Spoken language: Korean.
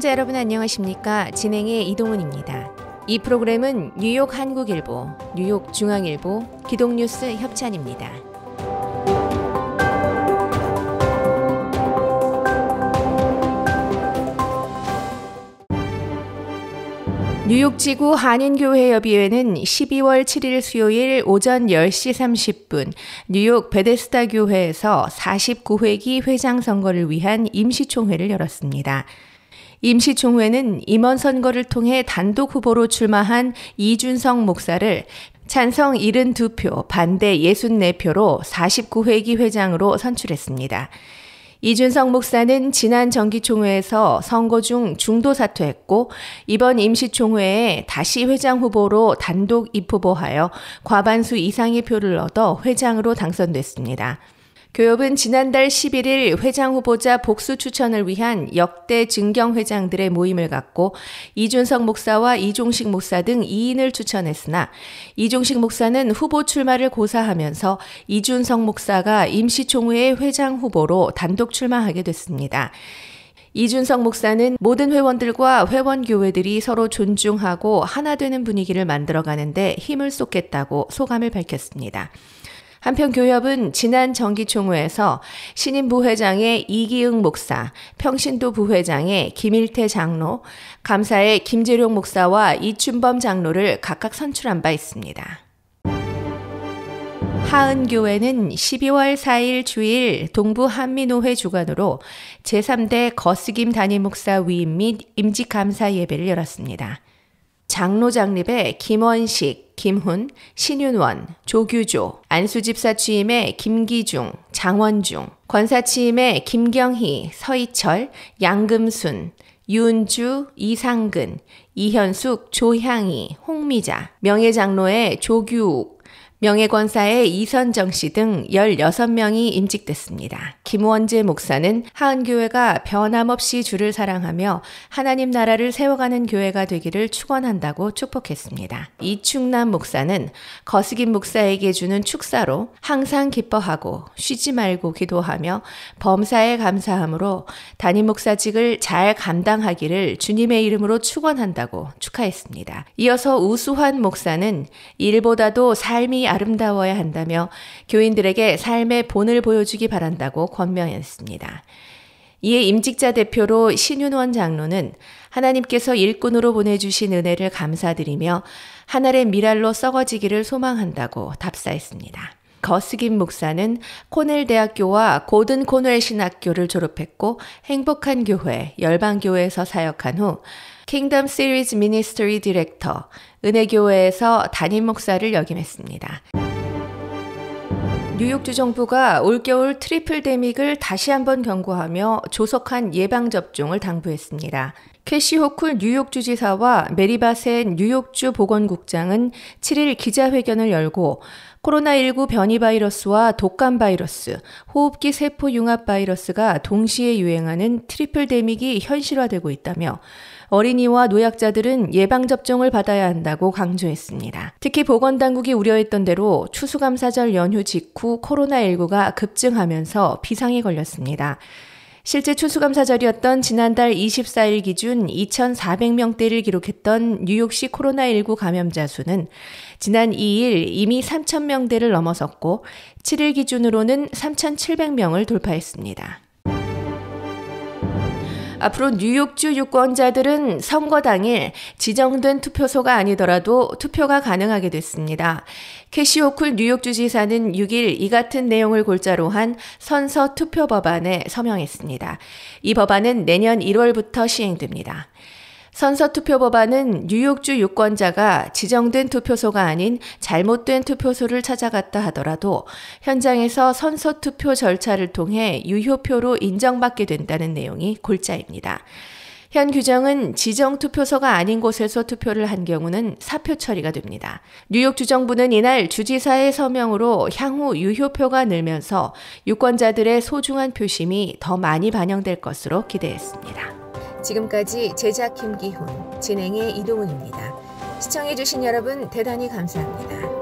시청자 여러분 안녕하십니까? 진행의 이동훈입니다. 이 프로그램은 뉴욕 한국일보, 뉴욕 중앙일보, 기동뉴스 협찬입니다. 뉴욕지구 한인교회협의회는 12월 7일 수요일 오전 10시 30분 뉴욕 베데스다 교회에서 49회기 회장 선거를 위한 임시총회를 열었습니다. 임시총회는 임원 선거를 통해 단독 후보로 출마한 이준성 목사를 찬성 72표, 반대 64표로 49회기 회장으로 선출했습니다. 이준성 목사는 지난 정기총회에서 선거 중 중도 사퇴했고 이번 임시총회에 다시 회장 후보로 단독 입후보하여 과반수 이상의 표를 얻어 회장으로 당선됐습니다. 교협은 지난달 11일 회장 후보자 복수 추천을 위한 역대 증경 회장들의 모임을 갖고 이준석 목사와 이종식 목사 등 2인을 추천했으나 이종식 목사는 후보 출마를 고사하면서 이준석 목사가 임시총회 의 회장 후보로 단독 출마하게 됐습니다. 이준석 목사는 모든 회원들과 회원교회들이 서로 존중하고 하나 되는 분위기를 만들어가는데 힘을 쏟겠다고 소감을 밝혔습니다. 한편 교협은 지난 정기총회에서 신임 부회장의 이기응 목사, 평신도 부회장의 김일태 장로, 감사의 김재룡 목사와 이춘범 장로를 각각 선출한 바 있습니다. 하은교회는 12월 4일 주일 동부 한민노회 주관으로 제3대 거스김 단임 목사 위임 및 임직 감사 예배를 열었습니다. 장로 장립의 김원식, 김훈, 신윤원, 조규조, 안수집사 취임의 김기중, 장원중, 권사 취임의 김경희, 서희철, 양금순, 윤주, 이상근, 이현숙, 조향희, 홍미자, 명예장로의 조규욱, 명예권사의 이선정 씨 등 16명이 임직됐습니다. 김원재 목사는 하은교회가 변함없이 주를 사랑하며 하나님 나라를 세워가는 교회가 되기를 축원한다고 축복했습니다. 이충남 목사는 거스김 목사에게 주는 축사로 항상 기뻐하고 쉬지 말고 기도하며 범사에 감사함으로 담임 목사직을 잘 감당하기를 주님의 이름으로 축원한다고 축하했습니다. 이어서 우수환 목사는 일보다도 삶이 아름다워야 한다며 교인들에게 삶의 본을 보여주기 바란다고 권면했습니다. 이에 임직자 대표로 신윤원 장로는 하나님께서 일꾼으로 보내주신 은혜를 감사드리며 하늘의 미랄로 썩어지기를 소망한다고 답사했습니다. 거스김 목사는 코넬 대학교와 고든 코넬 신학교를 졸업했고 행복한 교회, 열방교회에서 사역한 후 킹덤 시리즈 미니스트리 디렉터, 은혜교회에서 담임 목사를 역임했습니다. 뉴욕주 정부가 올겨울 트리플 데믹을 다시 한번 경고하며 조속한 예방접종을 당부했습니다. 캐시 호쿨 뉴욕 주지사와 메리바센 뉴욕주 보건국장은 7일 기자회견을 열고 코로나19 변이 바이러스와 독감 바이러스, 호흡기 세포 융합 바이러스가 동시에 유행하는 트리플 데믹이 현실화되고 있다며 어린이와 노약자들은 예방접종을 받아야 한다고 강조했습니다. 특히 보건당국이 우려했던 대로 추수감사절 연휴 직후 코로나19가 급증하면서 비상이 걸렸습니다. 실제 추수감사절이었던 지난달 24일 기준 2,400명대를 기록했던 뉴욕시 코로나19 감염자 수는 지난 2일 이미 3,000명대를 넘어섰고 7일 기준으로는 3,700명을 돌파했습니다. 앞으로 뉴욕주 유권자들은 선거 당일 지정된 투표소가 아니더라도 투표가 가능하게 됐습니다. 캐시 오쿨 뉴욕주 지사는 6일 이 같은 내용을 골자로 한 선서 투표 법안에 서명했습니다. 이 법안은 내년 1월부터 시행됩니다. 선서투표 법안은 뉴욕주 유권자가 지정된 투표소가 아닌 잘못된 투표소를 찾아갔다 하더라도 현장에서 선서투표 절차를 통해 유효표로 인정받게 된다는 내용이 골자입니다. 현 규정은 지정 투표소가 아닌 곳에서 투표를 한 경우는 사표 처리가 됩니다. 뉴욕주 정부는 이날 주지사의 서명으로 향후 유효표가 늘면서 유권자들의 소중한 표심이 더 많이 반영될 것으로 기대했습니다. 지금까지 제작 김기훈, 진행의 이동훈입니다. 시청해주신 여러분 대단히 감사합니다.